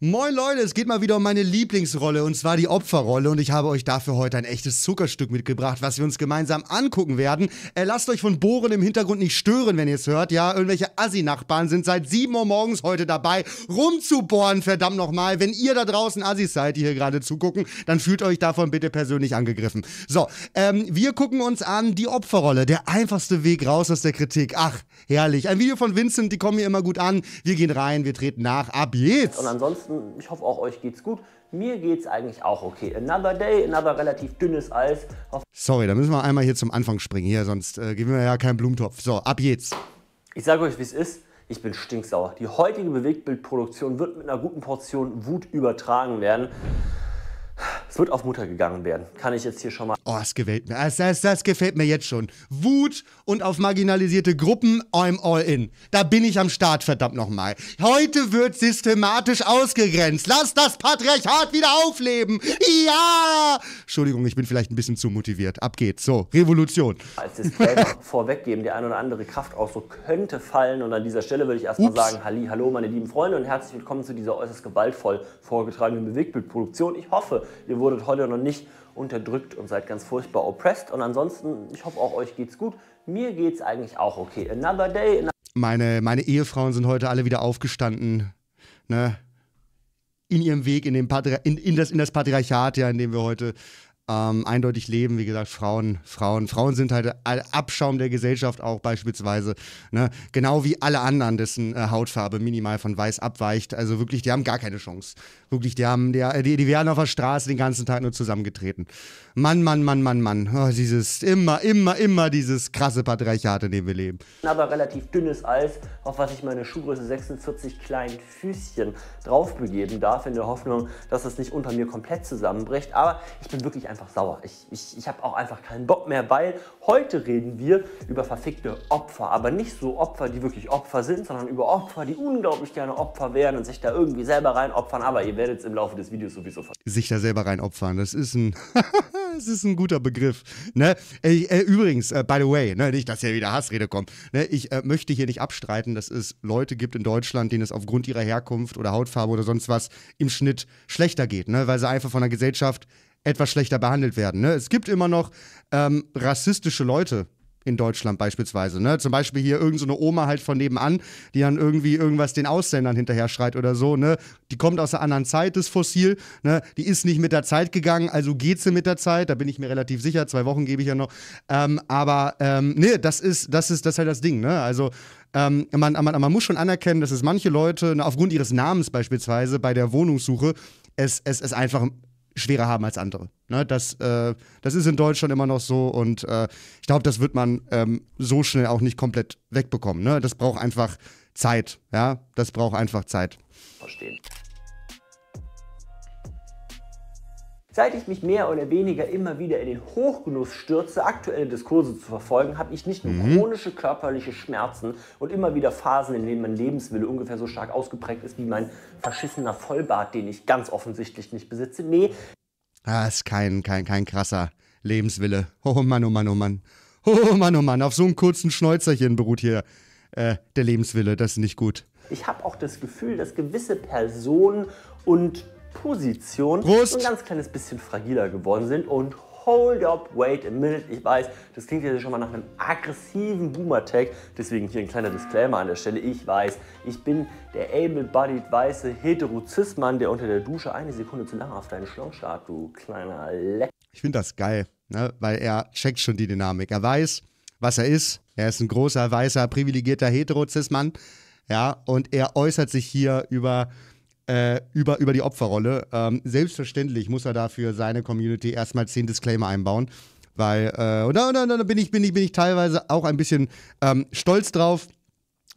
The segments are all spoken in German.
Moin Leute, es geht mal wieder um meine Lieblingsrolle und zwar die Opferrolle und ich habe euch dafür heute ein echtes Zuckerstück mitgebracht, was wir uns gemeinsam angucken werden. Äh, lasst euch von Bohren im Hintergrund nicht stören, wenn ihr es hört, ja. Irgendwelche Assi-Nachbarn sind seit 7 Uhr morgens heute dabei, rumzubohren, verdammt nochmal. Wenn ihr da draußen Assis seid, die hier gerade zugucken, dann fühlt euch davon bitte persönlich angegriffen. So, ähm, wir gucken uns an die Opferrolle, der einfachste Weg raus aus der Kritik. Ach, herrlich. Ein Video von Vincent, die kommen mir immer gut an. Wir gehen rein, wir treten nach. Ab jetzt! Und ansonsten ich hoffe, auch euch geht's gut. Mir geht's eigentlich auch okay. Another day, another relativ dünnes Eis. Sorry, da müssen wir einmal hier zum Anfang springen. Hier, sonst äh, geben wir ja keinen Blumentopf. So, ab jetzt. Ich sage euch, wie es ist. Ich bin stinksauer. Die heutige Bewegtbildproduktion wird mit einer guten Portion Wut übertragen werden wird auf Mutter gegangen werden. Kann ich jetzt hier schon mal. Oh, das gefällt mir. Das, das, das gefällt mir jetzt schon. Wut und auf marginalisierte Gruppen, I'm all in. Da bin ich am Start, verdammt nochmal. Heute wird systematisch ausgegrenzt. Lass das Patriarchat wieder aufleben. Ja! Entschuldigung, ich bin vielleicht ein bisschen zu motiviert. Ab geht's. So, Revolution. Als Disclaimer vorweggeben, der ein oder andere Kraftausdruck könnte fallen. Und an dieser Stelle würde ich erstmal sagen: Halli, hallo, meine lieben Freunde und herzlich willkommen zu dieser äußerst gewaltvoll vorgetragenen Bewegtbildproduktion. Ich hoffe, ihr wurdet wurdet heute noch nicht unterdrückt und seid ganz furchtbar oppressed. Und ansonsten, ich hoffe auch euch geht's gut. Mir geht's eigentlich auch okay. Another day. Another meine, meine Ehefrauen sind heute alle wieder aufgestanden. Ne? In ihrem Weg in, in, in, das, in das Patriarchat, ja, in dem wir heute ähm, eindeutig leben. Wie gesagt, Frauen, Frauen, Frauen sind halt Abschaum der Gesellschaft auch beispielsweise. Ne? Genau wie alle anderen, dessen äh, Hautfarbe minimal von weiß abweicht. Also wirklich, die haben gar keine Chance. Wirklich, die haben, die, die, die werden auf der Straße den ganzen Tag nur zusammengetreten. Mann, Mann, Mann, Mann, Mann. Oh, dieses immer, immer, immer dieses krasse Patriarchat, in dem wir leben. Aber relativ dünnes Eis, auf was ich meine Schuhgröße 46 kleinen Füßchen drauf begeben darf, in der Hoffnung, dass es nicht unter mir komplett zusammenbricht. Aber ich bin wirklich ein einfach sauer. Ich, ich, ich habe auch einfach keinen Bock mehr, weil heute reden wir über verfickte Opfer. Aber nicht so Opfer, die wirklich Opfer sind, sondern über Opfer, die unglaublich gerne Opfer wären und sich da irgendwie selber reinopfern. Aber ihr werdet es im Laufe des Videos sowieso ver Sich da selber reinopfern, das ist ein... das ist ein guter Begriff. Ne? Ey, äh, übrigens, äh, by the way, ne? nicht, dass hier wieder Hassrede kommt. Ne? Ich äh, möchte hier nicht abstreiten, dass es Leute gibt in Deutschland, denen es aufgrund ihrer Herkunft oder Hautfarbe oder sonst was im Schnitt schlechter geht, ne? weil sie einfach von der Gesellschaft etwas schlechter behandelt werden. Ne? Es gibt immer noch ähm, rassistische Leute in Deutschland beispielsweise. Ne? Zum Beispiel hier irgendeine so Oma halt von nebenan, die dann irgendwie irgendwas den Ausländern hinterher schreit oder so. Ne? Die kommt aus einer anderen Zeit, das fossil. Ne? Die ist nicht mit der Zeit gegangen, also geht sie mit der Zeit. Da bin ich mir relativ sicher. Zwei Wochen gebe ich ja noch. Ähm, aber ähm, nee, das ist, das ist, das ist halt das Ding. Ne? Also ähm, man, man, man muss schon anerkennen, dass es manche Leute ne, aufgrund ihres Namens beispielsweise bei der Wohnungssuche es, es, es einfach schwerer haben als andere. Ne, das, äh, das ist in Deutschland immer noch so und äh, ich glaube, das wird man ähm, so schnell auch nicht komplett wegbekommen. Ne? Das braucht einfach Zeit. Ja, das braucht einfach Zeit. Verstehen. Seit ich mich mehr oder weniger immer wieder in den Hochgenuss stürze, aktuelle Diskurse zu verfolgen, habe ich nicht nur mhm. chronische körperliche Schmerzen und immer wieder Phasen, in denen mein Lebenswille ungefähr so stark ausgeprägt ist wie mein verschissener Vollbart, den ich ganz offensichtlich nicht besitze. Nee. Das ah, ist kein, kein, kein krasser Lebenswille. Oh Mann, oh Mann, oh Mann. Oh Mann, oh Mann, auf so einem kurzen Schnäuzerchen beruht hier äh, der Lebenswille. Das ist nicht gut. Ich habe auch das Gefühl, dass gewisse Personen und Position Prost. ein ganz kleines bisschen fragiler geworden sind und Hold up, wait a minute. Ich weiß, das klingt jetzt schon mal nach einem aggressiven Boomer-Tag. Deswegen hier ein kleiner Disclaimer an der Stelle. Ich weiß, ich bin der able-bodied weiße Heterozismann, der unter der Dusche eine Sekunde zu lange auf deinen Schlauch starrt, du kleiner Leck. Ich finde das geil, ne? weil er checkt schon die Dynamik. Er weiß, was er ist. Er ist ein großer, weißer, privilegierter Heterozismann. Ja, und er äußert sich hier über äh, über, über die Opferrolle. Ähm, selbstverständlich muss er dafür seine Community erstmal 10 Disclaimer einbauen. Weil, äh, und da, da, da bin, ich, bin, ich, bin ich teilweise auch ein bisschen ähm, stolz drauf,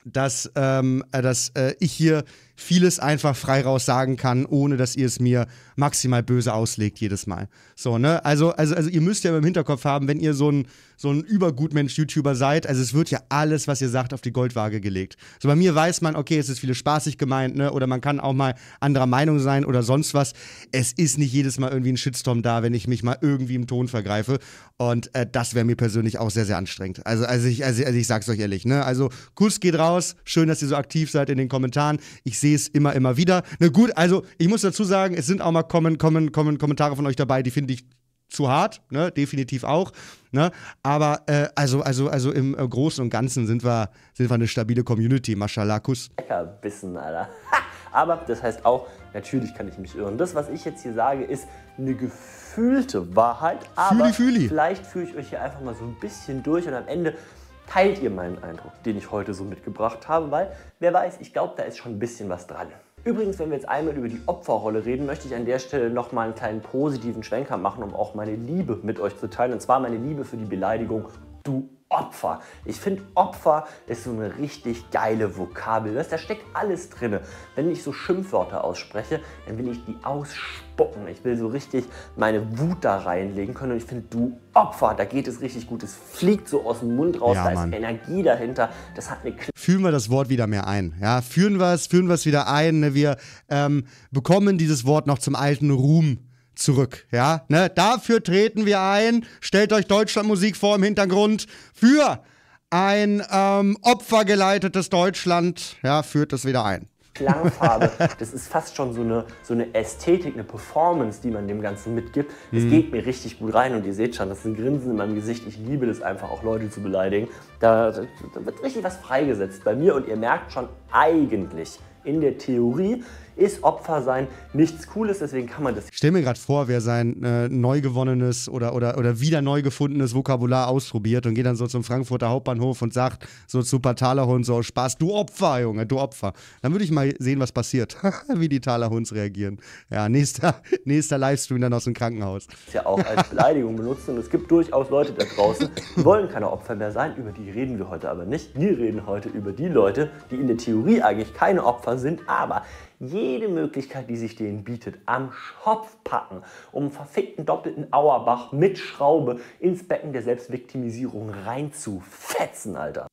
dass, ähm, äh, dass äh, ich hier vieles einfach frei raus sagen kann, ohne dass ihr es mir maximal böse auslegt jedes Mal. So, ne? Also, also, also ihr müsst ja im Hinterkopf haben, wenn ihr so ein, so ein Übergutmensch-YouTuber seid, also es wird ja alles, was ihr sagt, auf die Goldwaage gelegt. So, bei mir weiß man, okay, es ist vieles spaßig gemeint, ne? Oder man kann auch mal anderer Meinung sein oder sonst was. Es ist nicht jedes Mal irgendwie ein Shitstorm da, wenn ich mich mal irgendwie im Ton vergreife. Und äh, das wäre mir persönlich auch sehr, sehr anstrengend. Also, also ich, also, also ich sag's euch ehrlich, ne? Also, Kuss geht raus, schön, dass ihr so aktiv seid in den Kommentaren. Ich sehe lese immer, immer wieder. Na gut, also ich muss dazu sagen, es sind auch mal kommen, kommen, kommen Kommentare von euch dabei, die finde ich zu hart, ne? definitiv auch. Ne? Aber äh, also, also, also im äh, Großen und Ganzen sind wir, sind wir eine stabile Community. Mashallah, Kuss. Leckerbissen, Alter. Aber das heißt auch, natürlich kann ich mich irren. Das, was ich jetzt hier sage, ist eine gefühlte Wahrheit. Aber fühli, fühli. vielleicht führe ich euch hier einfach mal so ein bisschen durch und am Ende teilt ihr meinen Eindruck, den ich heute so mitgebracht habe, weil wer weiß, ich glaube, da ist schon ein bisschen was dran. Übrigens, wenn wir jetzt einmal über die Opferrolle reden, möchte ich an der Stelle nochmal einen kleinen positiven Schwenker machen, um auch meine Liebe mit euch zu teilen. Und zwar meine Liebe für die Beleidigung du Opfer. Ich finde, Opfer ist so eine richtig geile Vokabel. da steckt alles drin. Wenn ich so Schimpfwörter ausspreche, dann will ich die ausspucken. Ich will so richtig meine Wut da reinlegen können. Und ich finde, du Opfer, da geht es richtig gut. Es fliegt so aus dem Mund raus. Ja, da Mann. ist Energie dahinter. Das hat eine. Fühlen wir das Wort wieder mehr ein. Ja, führen wir es, führen wir es wieder ein. Ne? Wir ähm, bekommen dieses Wort noch zum alten Ruhm zurück. Ja, ne? Dafür treten wir ein. Stellt euch Deutschlandmusik vor im Hintergrund. Für ein ähm, opfergeleitetes Deutschland ja, führt es wieder ein. Klangfarbe, das ist fast schon so eine, so eine Ästhetik, eine Performance, die man dem Ganzen mitgibt. Es mhm. geht mir richtig gut rein und ihr seht schon, das ist ein Grinsen in meinem Gesicht. Ich liebe das einfach, auch Leute zu beleidigen. da, da wird richtig was freigesetzt bei mir und ihr merkt schon eigentlich in der Theorie, ist Opfer sein nichts Cooles, deswegen kann man das. Ich stell mir gerade vor, wer sein äh, neu gewonnenes oder, oder, oder wieder neu gefundenes Vokabular ausprobiert und geht dann so zum Frankfurter Hauptbahnhof und sagt so zu Talerhund so, Spaß, du Opfer, Junge, du Opfer. Dann würde ich mal sehen, was passiert, wie die Talerhunds reagieren. Ja, nächster, nächster Livestream dann aus dem Krankenhaus. Ist ja auch als Beleidigung benutzt und es gibt durchaus Leute da draußen, die wollen keine Opfer mehr sein, über die reden wir heute aber nicht. Wir reden heute über die Leute, die in der Theorie eigentlich keine Opfer sind, aber jede Möglichkeit, die sich denen bietet, am Schopf packen, um einen verfickten doppelten Auerbach mit Schraube ins Becken der Selbstviktimisierung reinzufetzen, Alter.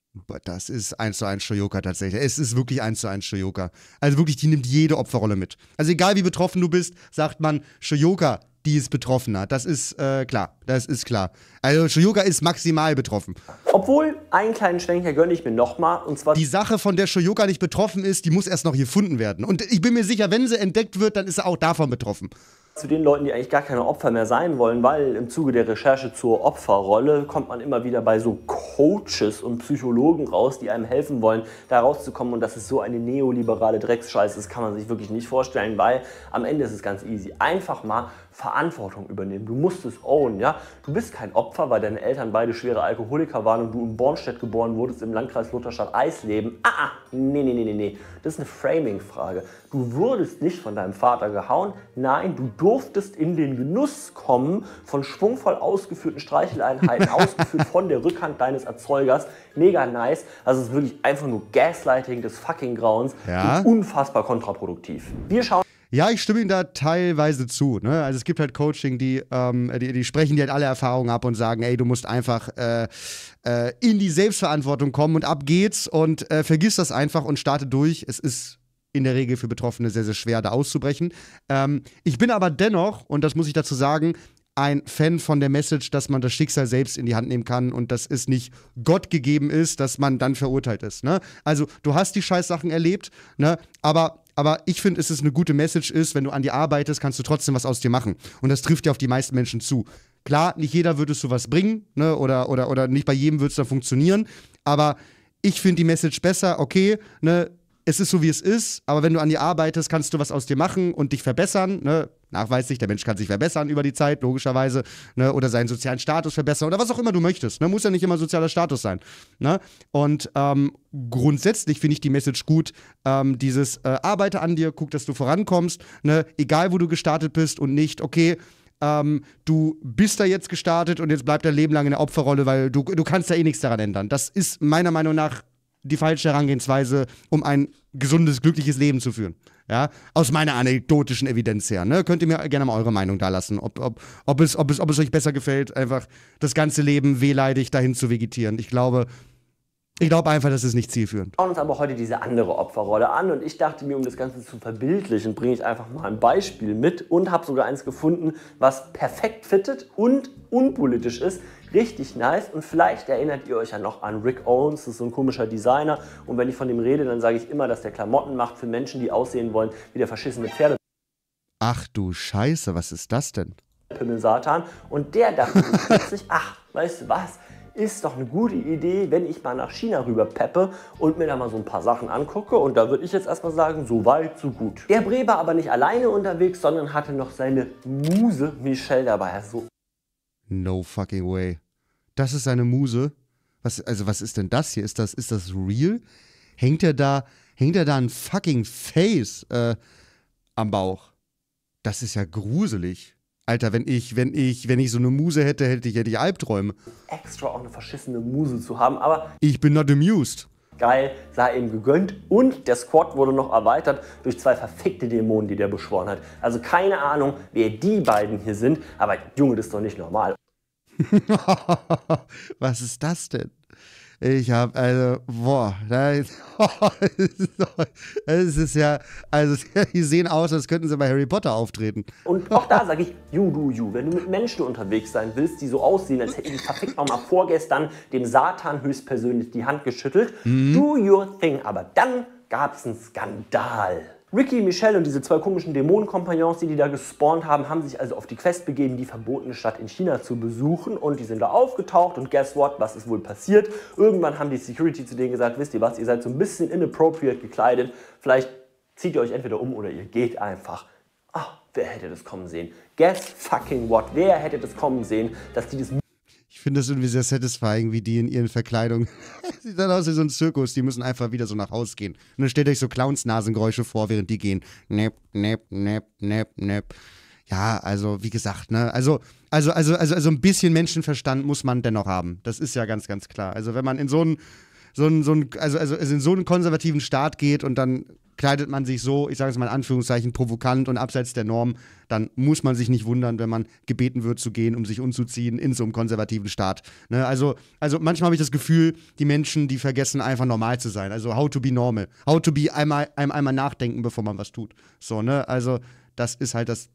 Das ist 1 zu 1 Shoyoka tatsächlich. Es ist wirklich 1 zu 1 Shoyoka. Also wirklich, die nimmt jede Opferrolle mit. Also egal wie betroffen du bist, sagt man, Shoyoka, die es betroffen hat. Das ist äh, klar. Das ist klar. Also Shoyoga ist maximal betroffen. Obwohl, einen kleinen Schwenker gönne ich mir nochmal. Und zwar. Die Sache, von der Shoyoga nicht betroffen ist, die muss erst noch gefunden werden. Und ich bin mir sicher, wenn sie entdeckt wird, dann ist er auch davon betroffen zu den Leuten, die eigentlich gar keine Opfer mehr sein wollen, weil im Zuge der Recherche zur Opferrolle kommt man immer wieder bei so Coaches und Psychologen raus, die einem helfen wollen, da rauszukommen. Und dass es so eine neoliberale Drecksscheiße ist, kann man sich wirklich nicht vorstellen, weil am Ende ist es ganz easy. Einfach mal Verantwortung übernehmen. Du musst es own, ja. Du bist kein Opfer, weil deine Eltern beide schwere Alkoholiker waren und du in Bornstedt geboren wurdest, im Landkreis Lutherstadt-Eisleben. Ah, ah, nee, nee, nee, nee, nee. Das ist eine Framing-Frage. Du wurdest nicht von deinem Vater gehauen. Nein, du durftest in den Genuss kommen von schwungvoll ausgeführten Streicheleinheiten, ausgeführt von der Rückhand deines Erzeugers. Mega nice. Also es ist wirklich einfach nur Gaslighting des fucking Grauens. Ja? Und unfassbar kontraproduktiv. Wir schauen ja, ich stimme Ihnen da teilweise zu. Ne? Also es gibt halt Coaching, die, ähm, die, die, sprechen dir halt alle Erfahrungen ab und sagen, ey, du musst einfach äh, äh, in die Selbstverantwortung kommen und ab geht's und äh, vergiss das einfach und starte durch. Es ist in der Regel für Betroffene sehr, sehr schwer, da auszubrechen. Ähm, ich bin aber dennoch, und das muss ich dazu sagen, ein Fan von der Message, dass man das Schicksal selbst in die Hand nehmen kann und dass es nicht Gott gegeben ist, dass man dann verurteilt ist. Ne? Also du hast die Scheißsachen erlebt, ne? aber aber ich finde, es ist eine gute Message ist, wenn du an dir arbeitest, kannst du trotzdem was aus dir machen. Und das trifft ja auf die meisten Menschen zu. Klar, nicht jeder würdest du was bringen, ne? oder, oder, oder nicht bei jedem würde es dann funktionieren, aber ich finde die Message besser, okay, ne? es ist so, wie es ist, aber wenn du an dir arbeitest, kannst du was aus dir machen und dich verbessern. Ne? Nachweislich, der Mensch kann sich verbessern über die Zeit, logischerweise, ne? oder seinen sozialen Status verbessern oder was auch immer du möchtest. Ne? Muss ja nicht immer sozialer Status sein. Ne? Und ähm, grundsätzlich finde ich die Message gut, ähm, dieses äh, arbeite an dir, guck, dass du vorankommst, ne? egal wo du gestartet bist und nicht, okay, ähm, du bist da jetzt gestartet und jetzt bleibt dein Leben lang in der Opferrolle, weil du, du kannst da eh nichts daran ändern. Das ist meiner Meinung nach die falsche Herangehensweise, um ein gesundes, glückliches Leben zu führen. Ja, aus meiner anekdotischen Evidenz her. Ne? Könnt ihr mir gerne mal eure Meinung da lassen, ob, ob, ob, es, ob, es, ob es euch besser gefällt, einfach das ganze Leben wehleidig dahin zu vegetieren. Ich glaube, ich glaube einfach, das ist nicht zielführend. Wir schauen uns aber heute diese andere Opferrolle an und ich dachte mir, um das Ganze zu verbildlichen, bringe ich einfach mal ein Beispiel mit und habe sogar eins gefunden, was perfekt fittet und unpolitisch ist. Richtig nice und vielleicht erinnert ihr euch ja noch an Rick Owens, das ist so ein komischer Designer und wenn ich von dem rede, dann sage ich immer, dass der Klamotten macht für Menschen, die aussehen wollen wie der verschissene Pferde. Ach du Scheiße, was ist das denn? Pimmel Satan und der dachte plötzlich, ach, weißt du was? ist doch eine gute Idee, wenn ich mal nach China rüber peppe und mir da mal so ein paar Sachen angucke. Und da würde ich jetzt erstmal sagen, so weit, so gut. Der Breber aber nicht alleine unterwegs, sondern hatte noch seine Muse Michelle dabei. Also no fucking way. Das ist seine Muse. Was, also was ist denn das hier? Ist das, ist das real? Hängt er da, hängt er da ein fucking Face äh, am Bauch? Das ist ja gruselig. Alter, wenn ich, wenn ich, wenn ich so eine Muse hätte, hätte ich, hätte ich Albträume. Extra auch eine verschissene Muse zu haben, aber. Ich bin not amused. Geil, sei ihm gegönnt. Und der Squad wurde noch erweitert durch zwei verfickte Dämonen, die der beschworen hat. Also keine Ahnung, wer die beiden hier sind, aber Junge, das ist doch nicht normal. Was ist das denn? Ich habe, also, boah, das, das ist ja, also die sehen aus, als könnten sie bei Harry Potter auftreten. Und auch da sage ich, you do you. Wenn du mit Menschen unterwegs sein willst, die so aussehen, als hätten die perfekt mal vorgestern dem Satan höchstpersönlich die Hand geschüttelt, mhm. do your thing. Aber dann gab es einen Skandal. Ricky, Michelle und diese zwei komischen Dämonen-Kompagnons, die die da gespawnt haben, haben sich also auf die Quest begeben, die verbotene Stadt in China zu besuchen und die sind da aufgetaucht und guess what, was ist wohl passiert? Irgendwann haben die Security zu denen gesagt, wisst ihr was, ihr seid so ein bisschen inappropriate gekleidet, vielleicht zieht ihr euch entweder um oder ihr geht einfach. Ah, wer hätte das kommen sehen? Guess fucking what, wer hätte das kommen sehen, dass die das ich finde das irgendwie sehr satisfying, wie die in ihren Verkleidungen. Sieht dann aus wie so ein Zirkus, die müssen einfach wieder so nach Hause gehen. Und dann stellt euch so Clowns-Nasengeräusche vor, während die gehen. Nep, nep, nep, nep, nep. Ja, also wie gesagt, ne? Also, also, also, also, also ein bisschen Menschenverstand muss man dennoch haben. Das ist ja ganz, ganz klar. Also, wenn man in so einen so ein, so ein, also, also, also in so einen konservativen Staat geht und dann kleidet man sich so, ich sage es mal in Anführungszeichen, provokant und abseits der Norm, dann muss man sich nicht wundern, wenn man gebeten wird zu gehen, um sich umzuziehen in so einem konservativen Staat. Ne? Also, also manchmal habe ich das Gefühl, die Menschen, die vergessen einfach normal zu sein. Also how to be normal. How to be einmal, einmal, nachdenken, bevor man was tut. So, ne? Also das ist halt das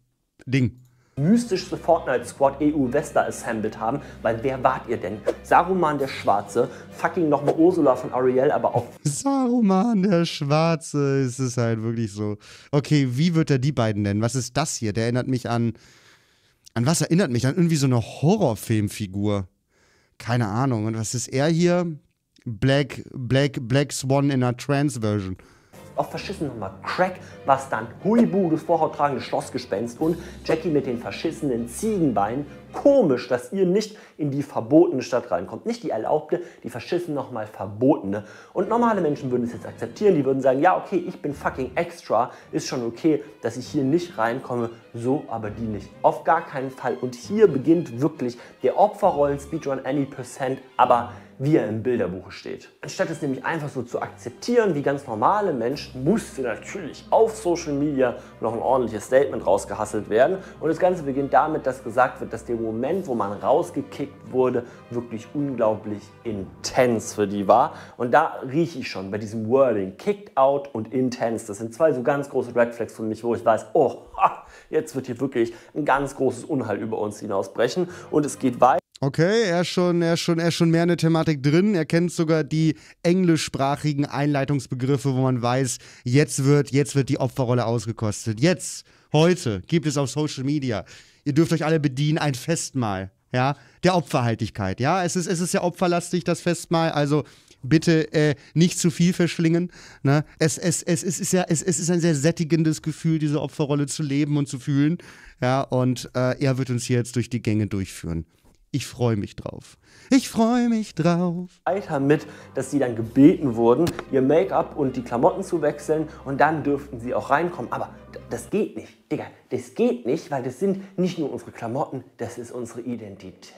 Ding mystischste Fortnite Squad EU Wester assembled haben, weil wer wart ihr denn? Saruman der Schwarze, fucking nochmal Ursula von Ariel, aber auch. Saruman der Schwarze, ist es halt wirklich so. Okay, wie wird er die beiden nennen? Was ist das hier? Der erinnert mich an. An was erinnert mich? An irgendwie so eine Horrorfilmfigur. Keine Ahnung. Und was ist er hier? Black, Black, Black Swan in einer Trans-Version auf verschissen nochmal Crack, was dann Huibu, das vorhauttragende Schlossgespenst und Jackie mit den verschissenen Ziegenbeinen. Komisch, dass ihr nicht in die verbotene Stadt reinkommt. Nicht die erlaubte, die verschissen nochmal verbotene. Und normale Menschen würden es jetzt akzeptieren, die würden sagen, ja okay, ich bin fucking extra, ist schon okay, dass ich hier nicht reinkomme, so aber die nicht. Auf gar keinen Fall. Und hier beginnt wirklich der Opferrollen-Speedrun Any Percent, aber wie er im Bilderbuch steht. Anstatt es nämlich einfach so zu akzeptieren, wie ganz normale Menschen, musste natürlich auf Social Media noch ein ordentliches Statement rausgehasselt werden. Und das Ganze beginnt damit, dass gesagt wird, dass der Moment, wo man rausgekickt wurde, wirklich unglaublich intens für die war. Und da rieche ich schon bei diesem Wording, kicked out und intense. Das sind zwei so ganz große Red Flags für mich, wo ich weiß, oh, jetzt wird hier wirklich ein ganz großes Unheil über uns hinausbrechen. Und es geht weiter. Okay, er ist schon, er ist schon, er ist schon mehr in der Thematik drin. Er kennt sogar die englischsprachigen Einleitungsbegriffe, wo man weiß, jetzt wird, jetzt wird die Opferrolle ausgekostet. Jetzt, heute, gibt es auf Social Media. Ihr dürft euch alle bedienen, ein Festmahl, ja, der Opferhaltigkeit, ja. Es ist, es ist ja opferlastig, das Festmahl, also bitte äh, nicht zu viel verschlingen. Ne? Es, es, es, es, ist ja, es, es ist ein sehr sättigendes Gefühl, diese Opferrolle zu leben und zu fühlen. Ja, und äh, er wird uns hier jetzt durch die Gänge durchführen. Ich freue mich drauf. Ich freue mich drauf. Weiter mit, dass sie dann gebeten wurden, ihr Make-up und die Klamotten zu wechseln und dann dürften sie auch reinkommen. Aber das geht nicht, Digga. Das geht nicht, weil das sind nicht nur unsere Klamotten, das ist unsere Identität.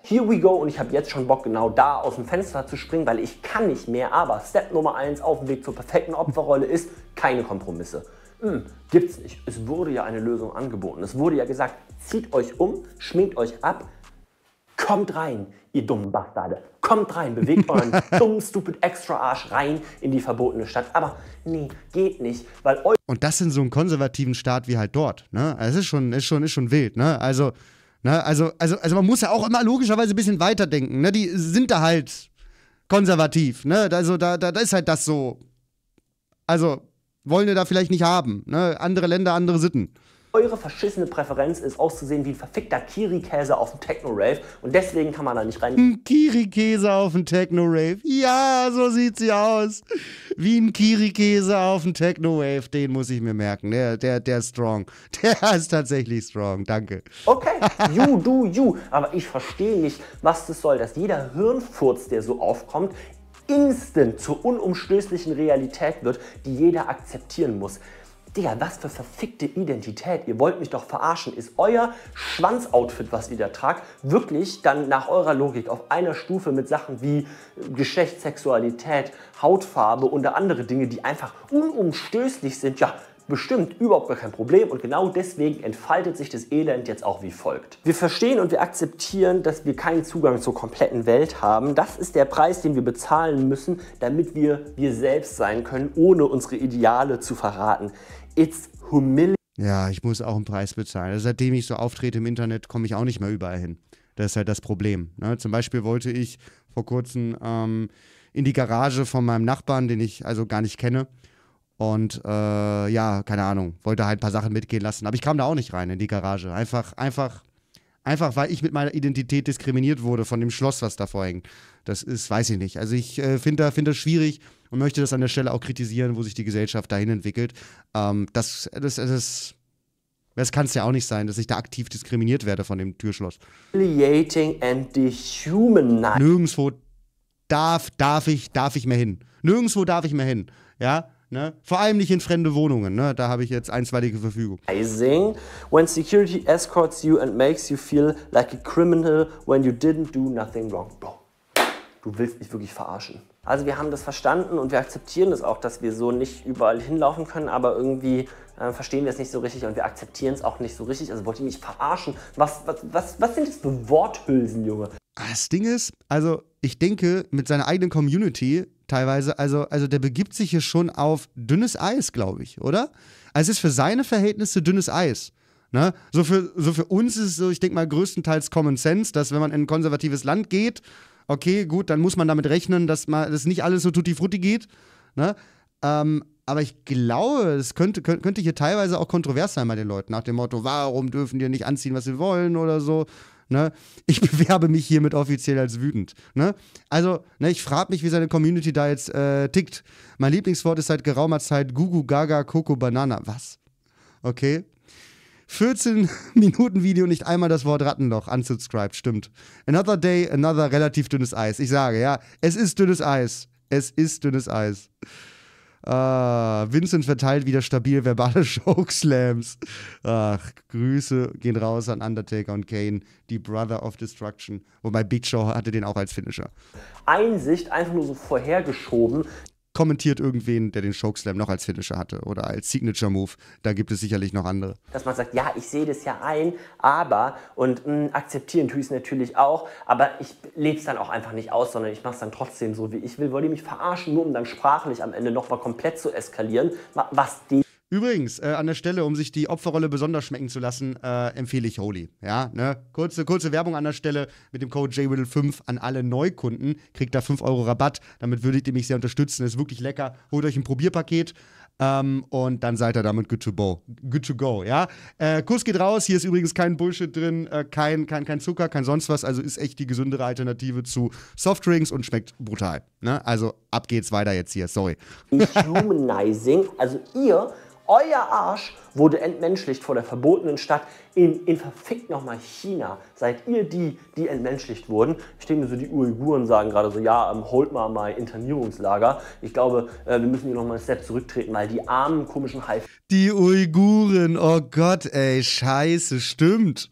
Here we go und ich habe jetzt schon Bock, genau da aus dem Fenster zu springen, weil ich kann nicht mehr. Aber Step Nummer 1 auf dem Weg zur perfekten Opferrolle ist keine Kompromisse. Hm, gibt's nicht. Es wurde ja eine Lösung angeboten. Es wurde ja gesagt, zieht euch um, schminkt euch ab, Kommt rein, ihr dummen Bastarde. Kommt rein, bewegt euren dummen, stupid extra Arsch rein in die verbotene Stadt. Aber nee, geht nicht, weil euch. Und das in so einem konservativen Staat wie halt dort. Ne? Es ist schon, ist schon, ist schon wild. Ne? Also, ne? Also, also, also man muss ja auch immer logischerweise ein bisschen weiterdenken. Ne? Die sind da halt konservativ. Ne? Also da, da, da ist halt das so. Also wollen wir da vielleicht nicht haben. Ne? Andere Länder, andere Sitten. Eure verschissene Präferenz ist auszusehen wie ein verfickter Kiri-Käse auf dem Techno-Rave und deswegen kann man da nicht rein. Ein Kiri-Käse auf dem Techno-Rave. Ja, so sieht sie aus. Wie ein Kiri-Käse auf dem techno rave Den muss ich mir merken. Der, der, der ist strong. Der ist tatsächlich strong. Danke. Okay, you do you. Aber ich verstehe nicht, was das soll, dass jeder Hirnfurz, der so aufkommt, instant zur unumstößlichen Realität wird, die jeder akzeptieren muss. Digga, was für verfickte Identität. Ihr wollt mich doch verarschen. Ist euer Schwanzoutfit, was ihr da tragt, wirklich dann nach eurer Logik auf einer Stufe mit Sachen wie äh, Geschlecht, Sexualität, Hautfarbe und andere Dinge, die einfach unumstößlich sind? Ja, Bestimmt, überhaupt gar kein Problem und genau deswegen entfaltet sich das Elend jetzt auch wie folgt. Wir verstehen und wir akzeptieren, dass wir keinen Zugang zur kompletten Welt haben. Das ist der Preis, den wir bezahlen müssen, damit wir wir selbst sein können, ohne unsere Ideale zu verraten. It's humiliating. Ja, ich muss auch einen Preis bezahlen. Also seitdem ich so auftrete im Internet, komme ich auch nicht mehr überall hin. Das ist halt das Problem. Ne? Zum Beispiel wollte ich vor kurzem ähm, in die Garage von meinem Nachbarn, den ich also gar nicht kenne, und äh, ja, keine Ahnung, wollte halt ein paar Sachen mitgehen lassen. Aber ich kam da auch nicht rein in die Garage. Einfach, einfach, einfach, weil ich mit meiner Identität diskriminiert wurde von dem Schloss, was davor hängt. Das ist, weiß ich nicht. Also ich äh, finde da, find das schwierig und möchte das an der Stelle auch kritisieren, wo sich die Gesellschaft dahin entwickelt. Ähm, das, das, das, das kann es ja auch nicht sein, dass ich da aktiv diskriminiert werde von dem Türschloss. And Nirgendwo darf, darf ich, darf ich mehr hin. Nirgendwo darf ich mehr hin. Ja, Ne? Vor allem nicht in fremde Wohnungen. Ne? Da habe ich jetzt einstweilige Verfügung. Amazing. When security escorts you and makes you feel like a criminal when you didn't do nothing wrong. Bro, du willst mich wirklich verarschen. Also wir haben das verstanden und wir akzeptieren das auch, dass wir so nicht überall hinlaufen können, aber irgendwie äh, verstehen wir es nicht so richtig und wir akzeptieren es auch nicht so richtig. Also wollt ihr mich verarschen? Was, was, was, was sind das für Worthülsen, Junge? Ah, das Ding ist, also ich denke, mit seiner eigenen Community teilweise, also, also der begibt sich hier schon auf dünnes Eis, glaube ich, oder? Also es ist für seine Verhältnisse dünnes Eis. Ne? So, für, so für uns ist es so, ich denke mal, größtenteils Common Sense, dass wenn man in ein konservatives Land geht, okay, gut, dann muss man damit rechnen, dass, man, dass nicht alles so tutti frutti geht. Ne? Ähm, aber ich glaube, es könnte, könnte hier teilweise auch kontrovers sein bei den Leuten, nach dem Motto, warum dürfen die nicht anziehen, was sie wollen oder so. Ne? Ich bewerbe mich hiermit offiziell als wütend. Ne? Also, ne, ich frage mich, wie seine Community da jetzt äh, tickt. Mein Lieblingswort ist seit geraumer Zeit Gugu Gaga Coco Banana. Was? Okay. 14 Minuten Video, nicht einmal das Wort Rattenloch unsubscribed, stimmt. Another day, another relativ dünnes Eis. Ich sage, ja, es ist dünnes Eis. Es ist dünnes Eis. Ah, Vincent verteilt wieder stabil verbale Chokeslams. Ach, Grüße gehen raus an Undertaker und Kane, die Brother of Destruction. Wobei Big Show hatte den auch als Finisher. Einsicht einfach nur so vorhergeschoben kommentiert irgendwen, der den Chokeslam noch als Finisher hatte oder als Signature Move. Da gibt es sicherlich noch andere. Dass man sagt, ja, ich sehe das ja ein, aber und mh, hm, akzeptieren tue ich es natürlich auch, aber ich lebe es dann auch einfach nicht aus, sondern ich mache es dann trotzdem so, wie ich will. Wollt ihr mich verarschen, nur um dann sprachlich am Ende nochmal komplett zu eskalieren, was die Übrigens, äh, an der Stelle, um sich die Opferrolle besonders schmecken zu lassen, äh, empfehle ich Holy. Ja, ne? kurze, kurze Werbung an der Stelle mit dem Code jriddle 5 an alle Neukunden. Kriegt da 5 Euro Rabatt. Damit würdet ihr mich sehr unterstützen. Ist wirklich lecker. Holt euch ein Probierpaket. Ähm, und dann seid ihr damit good to go. Good to go, ja. Äh, Kuss geht raus. Hier ist übrigens kein Bullshit drin, äh, kein, kein, kein Zucker, kein sonst was. Also ist echt die gesündere Alternative zu Softdrinks und schmeckt brutal. Ne? Also ab geht's weiter jetzt hier. Sorry. Humanizing. Also ihr euer Arsch wurde entmenschlicht vor der verbotenen Stadt in, in verfickt nochmal China. Seid ihr die, die entmenschlicht wurden? Ich denke mir so, die Uiguren sagen gerade so, ja, um, ähm, holt mal mein Internierungslager. Ich glaube, äh, wir müssen hier nochmal ein Step zurücktreten, weil die armen, komischen Haif... Die Uiguren, oh Gott, ey, scheiße, stimmt.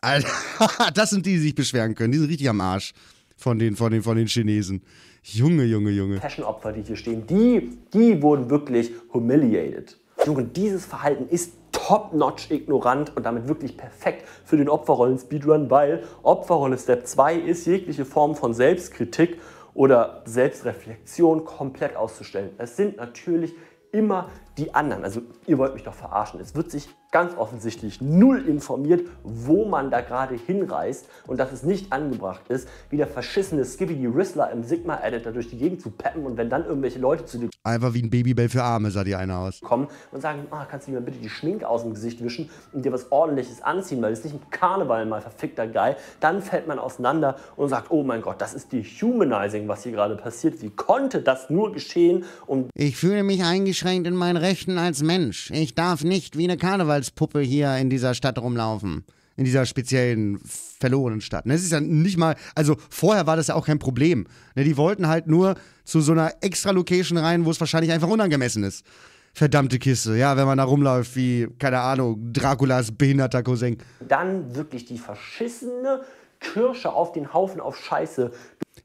Alter, das sind die, die sich beschweren können. Die sind richtig am Arsch von den, von den, von den Chinesen. Junge, Junge, Junge. Fashion-Opfer, die hier stehen, die, die wurden wirklich humiliated. Junge, dieses Verhalten ist top-notch ignorant und damit wirklich perfekt für den Opferrollen-Speedrun, weil Opferrolle Step 2 ist, jegliche Form von Selbstkritik oder Selbstreflexion komplett auszustellen. Es sind natürlich immer die anderen. Also ihr wollt mich doch verarschen. Es wird sich ganz offensichtlich null informiert, wo man da gerade hinreist und dass es nicht angebracht ist, wie der verschissene Skippy die Rissler im Sigma-Editor durch die Gegend zu peppen und wenn dann irgendwelche Leute zu dir Einfach wie ein Babybell für Arme sah die eine aus. kommen und sagen, ah, kannst du mir bitte die Schminke aus dem Gesicht wischen und dir was ordentliches anziehen, weil das ist nicht ein Karneval mal verfickter geil, dann fällt man auseinander und sagt, oh mein Gott, das ist Dehumanizing, was hier gerade passiert. Wie konnte das nur geschehen? Und ich fühle mich eingeschränkt in meinen Rechten als Mensch. Ich darf nicht wie eine Karneval als Puppe hier in dieser Stadt rumlaufen in dieser speziellen verlorenen Stadt. Ne, es ist ja nicht mal, also vorher war das ja auch kein Problem. Ne, die wollten halt nur zu so einer extra Location rein, wo es wahrscheinlich einfach unangemessen ist. Verdammte Kiste, ja, wenn man da rumläuft wie, keine Ahnung, Draculas behinderter Cousin. Dann wirklich die verschissene Kirsche auf den Haufen auf Scheiße.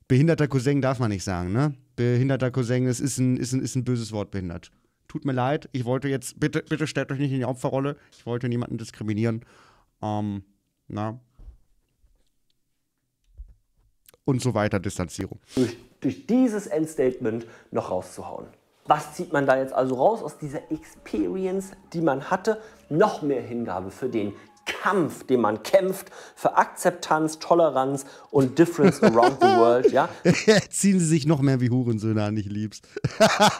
Behinderter Cousin darf man nicht sagen, ne? Behinderter Cousin, das ist ein, ist ein, ist ein böses Wort, behindert tut mir leid, ich wollte jetzt, bitte, bitte stellt euch nicht in die Opferrolle, ich wollte niemanden diskriminieren. Ähm, na. Und so weiter, Distanzierung. Durch, durch dieses Endstatement noch rauszuhauen. Was zieht man da jetzt also raus aus dieser Experience, die man hatte? Noch mehr Hingabe für den, Kampf, den man kämpft für Akzeptanz, Toleranz und Difference around the world, ja? Ziehen sie sich noch mehr wie Hurensöhne an, ich lieb's.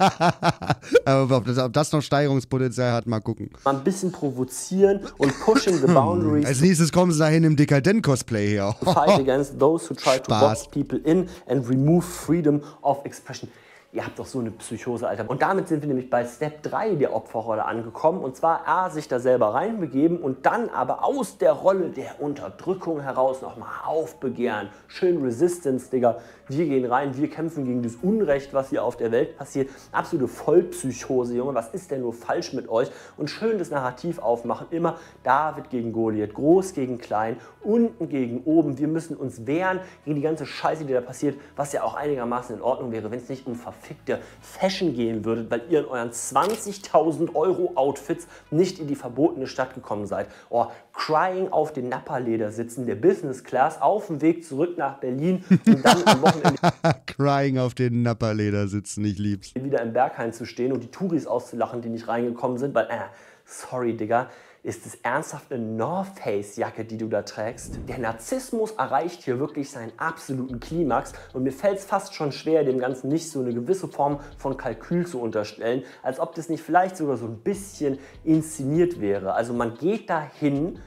Aber ob das, ob das noch Steigerungspotenzial hat, mal gucken. Mal ein bisschen provozieren und pushing the boundaries. Als nächstes kommen sie dahin im Dekadent-Cosplay her. fight against those who try to box people in and remove freedom of expression ihr habt doch so eine Psychose, Alter. Und damit sind wir nämlich bei Step 3 der Opferrolle angekommen. Und zwar A, sich da selber reinbegeben und dann aber aus der Rolle der Unterdrückung heraus nochmal aufbegehren. Schön Resistance, Digga. Wir gehen rein, wir kämpfen gegen das Unrecht, was hier auf der Welt passiert. Absolute Vollpsychose, Junge. Was ist denn nur falsch mit euch? Und schön das Narrativ aufmachen. Immer David gegen Goliath, groß gegen klein, unten gegen oben. Wir müssen uns wehren gegen die ganze Scheiße, die da passiert, was ja auch einigermaßen in Ordnung wäre, wenn es nicht um verfickte Fashion gehen würde, weil ihr in euren 20.000 Euro Outfits nicht in die verbotene Stadt gekommen seid. Oh, crying auf den Nappa-Leder sitzen, der Business Class, auf dem Weg zurück nach Berlin und dann am Wochenende. crying auf den Nappa-Leder sitzen, ich lieb's. Wieder im Berghain zu stehen und die Touris auszulachen, die nicht reingekommen sind, weil, äh, sorry, Digga, ist es ernsthaft eine North Face Jacke, die du da trägst? Der Narzissmus erreicht hier wirklich seinen absoluten Klimax und mir fällt es fast schon schwer, dem Ganzen nicht so eine gewisse Form von Kalkül zu unterstellen, als ob das nicht vielleicht sogar so ein bisschen inszeniert wäre. Also man geht dahin,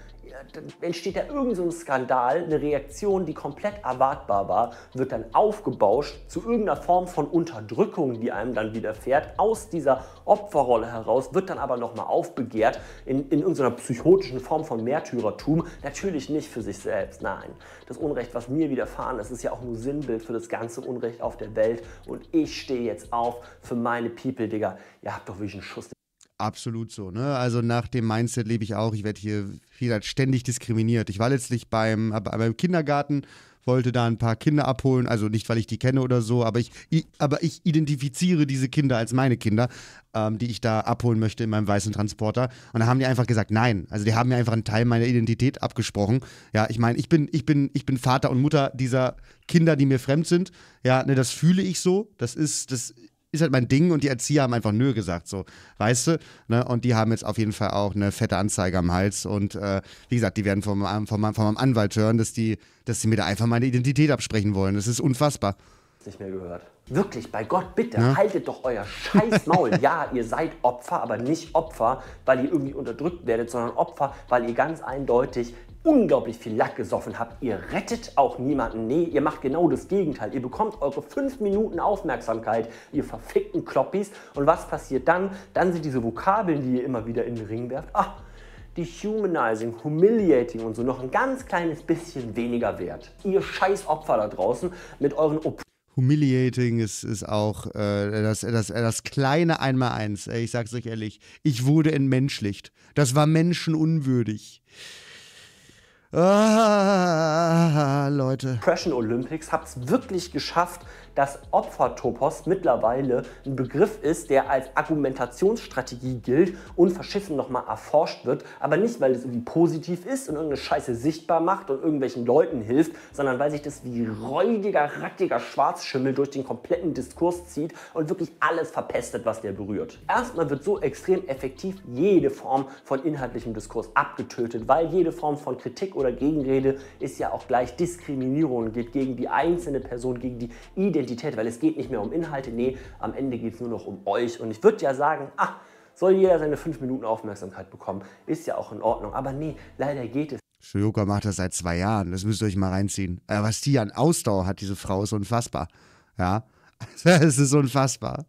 entsteht da irgendein so ein Skandal, eine Reaktion, die komplett erwartbar war, wird dann aufgebauscht zu irgendeiner Form von Unterdrückung, die einem dann widerfährt. Aus dieser Opferrolle heraus wird dann aber nochmal aufbegehrt in, in irgendeiner psychotischen Form von Märtyrertum. Natürlich nicht für sich selbst, nein. Das Unrecht, was mir widerfahren ist, ist ja auch nur Sinnbild für das ganze Unrecht auf der Welt. Und ich stehe jetzt auf für meine People, Digga. Ihr habt doch wirklich einen Schuss. Absolut so. Ne? Also nach dem Mindset lebe ich auch. Ich werde hier, wie gesagt, ständig diskriminiert. Ich war letztlich beim, beim Kindergarten, wollte da ein paar Kinder abholen. Also nicht, weil ich die kenne oder so, aber ich, aber ich identifiziere diese Kinder als meine Kinder, ähm, die ich da abholen möchte in meinem weißen Transporter. Und da haben die einfach gesagt, nein. Also die haben mir einfach einen Teil meiner Identität abgesprochen. Ja, ich meine, ich bin, ich bin, ich bin Vater und Mutter dieser Kinder, die mir fremd sind. Ja, ne, das fühle ich so. Das ist, das ist halt mein Ding und die Erzieher haben einfach nö gesagt, so, weißt du? Ne? Und die haben jetzt auf jeden Fall auch eine fette Anzeige am Hals und äh, wie gesagt, die werden vom, vom, vom, vom Anwalt hören, dass die, dass sie mir da einfach meine Identität absprechen wollen. Das ist unfassbar. Nicht mehr gehört. Wirklich, bei Gott, bitte, ja? Ne? haltet doch euer scheiß Maul. ja, ihr seid Opfer, aber nicht Opfer, weil ihr irgendwie unterdrückt werdet, sondern Opfer, weil ihr ganz eindeutig unglaublich viel Lack gesoffen habt. Ihr rettet auch niemanden. Nee, ihr macht genau das Gegenteil. Ihr bekommt eure 5 Minuten Aufmerksamkeit, ihr verfickten Kloppis. Und was passiert dann? Dann sind diese Vokabeln, die ihr immer wieder in den Ring werft, ah, dehumanizing, humiliating und so noch ein ganz kleines bisschen weniger wert. Ihr scheiß Opfer da draußen mit euren OP Humiliating ist, ist auch äh, das, das, das kleine Einmaleins. Ich sag's euch ehrlich, ich wurde entmenschlicht. Das war menschenunwürdig. Ah, Leute. Depression Olympics habt's wirklich geschafft, dass Opfertopos mittlerweile ein Begriff ist, der als Argumentationsstrategie gilt und verschissen nochmal erforscht wird, aber nicht, weil es irgendwie positiv ist und irgendeine Scheiße sichtbar macht und irgendwelchen Leuten hilft, sondern weil sich das wie räudiger, rattiger Schwarzschimmel durch den kompletten Diskurs zieht und wirklich alles verpestet, was der berührt. Erstmal wird so extrem effektiv jede Form von inhaltlichem Diskurs abgetötet, weil jede Form von Kritik oder Gegenrede ist ja auch gleich Diskriminierung, geht gegen die einzelne Person, gegen die Identität Identität, weil es geht nicht mehr um Inhalte, nee, am Ende geht es nur noch um euch. Und ich würde ja sagen, ah, soll jeder seine fünf Minuten Aufmerksamkeit bekommen, ist ja auch in Ordnung. Aber nee, leider geht es. Shoyoka macht das seit zwei Jahren, das müsst ihr euch mal reinziehen. Äh, was die an Ausdauer hat, diese Frau, ist unfassbar. Ja, es ist unfassbar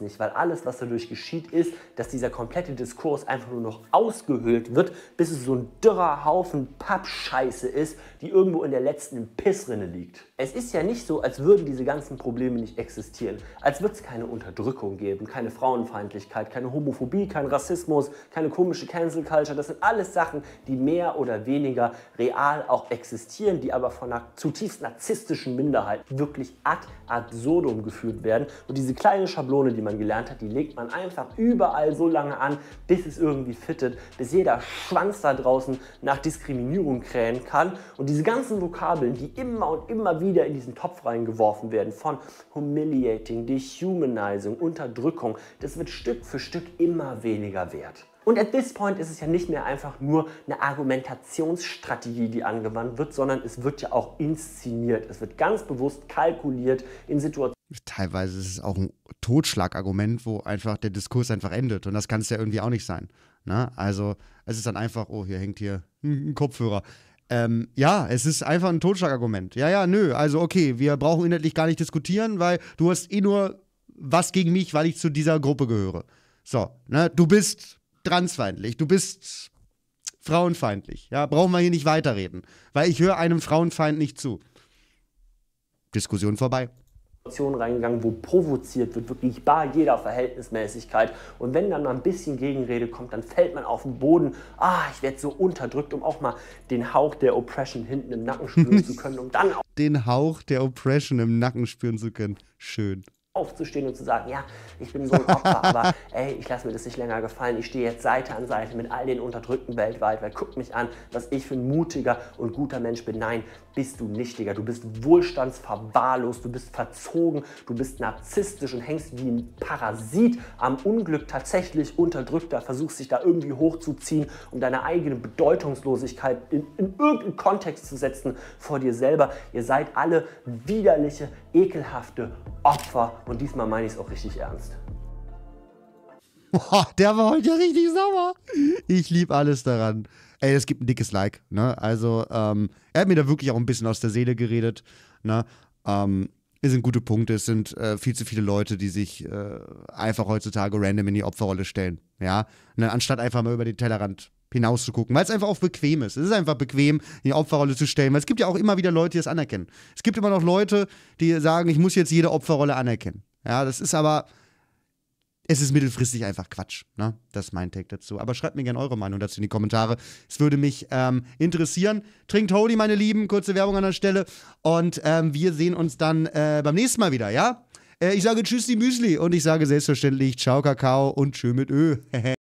es nicht, weil alles, was dadurch geschieht, ist, dass dieser komplette Diskurs einfach nur noch ausgehöhlt wird, bis es so ein dürrer Haufen Pappscheiße ist, die irgendwo in der letzten Pissrinne liegt. Es ist ja nicht so, als würden diese ganzen Probleme nicht existieren, als würde es keine Unterdrückung geben, keine Frauenfeindlichkeit, keine Homophobie, kein Rassismus, keine komische Cancel Culture. Das sind alles Sachen, die mehr oder weniger real auch existieren, die aber von einer zutiefst narzisstischen Minderheit wirklich ad absurdum geführt werden. Und diese kleine Schablone, die man man gelernt hat, die legt man einfach überall so lange an, bis es irgendwie fittet, bis jeder Schwanz da draußen nach Diskriminierung krähen kann. Und diese ganzen Vokabeln, die immer und immer wieder in diesen Topf reingeworfen werden, von humiliating, dehumanizing, Unterdrückung, das wird Stück für Stück immer weniger wert. Und at this point ist es ja nicht mehr einfach nur eine Argumentationsstrategie, die angewandt wird, sondern es wird ja auch inszeniert. Es wird ganz bewusst kalkuliert in Situationen. Teilweise ist es auch ein Totschlagargument, wo einfach der Diskurs einfach endet. Und das kann es ja irgendwie auch nicht sein. Ne? Also es ist dann einfach, oh, hier hängt hier ein Kopfhörer. Ähm, ja, es ist einfach ein Totschlagargument. Ja, ja, nö. Also okay, wir brauchen inhaltlich gar nicht diskutieren, weil du hast eh nur was gegen mich, weil ich zu dieser Gruppe gehöre. So, ne, du bist transfeindlich, du bist frauenfeindlich. Ja, brauchen wir hier nicht weiterreden, weil ich höre einem Frauenfeind nicht zu. Diskussion vorbei reingegangen, wo provoziert wird, wirklich bar jeder Verhältnismäßigkeit. Und wenn dann mal ein bisschen Gegenrede kommt, dann fällt man auf den Boden. Ah, ich werde so unterdrückt, um auch mal den Hauch der Oppression hinten im Nacken spüren zu können, um dann auch. Den Hauch der Oppression im Nacken spüren zu können. Schön aufzustehen und zu sagen, ja, ich bin so ein Opfer, aber ey, ich lasse mir das nicht länger gefallen. Ich stehe jetzt Seite an Seite mit all den Unterdrückten weltweit, weil guck mich an, was ich für ein mutiger und guter Mensch bin. Nein, bist du nicht, Digga. Du bist wohlstandsverwahrlost, du bist verzogen, du bist narzisstisch und hängst wie ein Parasit am Unglück tatsächlich unterdrückter, versuchst dich da irgendwie hochzuziehen, um deine eigene Bedeutungslosigkeit in, in irgendeinen Kontext zu setzen vor dir selber. Ihr seid alle widerliche, ekelhafte Opfer und diesmal meine ich es auch richtig ernst. Boah, der war heute richtig sauer. Ich liebe alles daran. Ey, es gibt ein dickes Like. Ne? Also, ähm, er hat mir da wirklich auch ein bisschen aus der Seele geredet. Ne? Ähm, es sind gute Punkte. Es sind äh, viel zu viele Leute, die sich äh, einfach heutzutage random in die Opferrolle stellen. Ja, ne? anstatt einfach mal über den Tellerrand hinauszugucken, weil es einfach auch bequem ist. Es ist einfach bequem, die Opferrolle zu stellen, weil es gibt ja auch immer wieder Leute, die das anerkennen. Es gibt immer noch Leute, die sagen, ich muss jetzt jede Opferrolle anerkennen. Ja, das ist aber, es ist mittelfristig einfach Quatsch. Ne? Das ist mein Take dazu. Aber schreibt mir gerne eure Meinung dazu in die Kommentare. Es würde mich ähm, interessieren. Trinkt Holy, meine Lieben. Kurze Werbung an der Stelle. Und ähm, wir sehen uns dann äh, beim nächsten Mal wieder, ja? Äh, ich sage Tschüss, die Müsli. Und ich sage selbstverständlich Ciao, Kakao und Tschö mit Ö.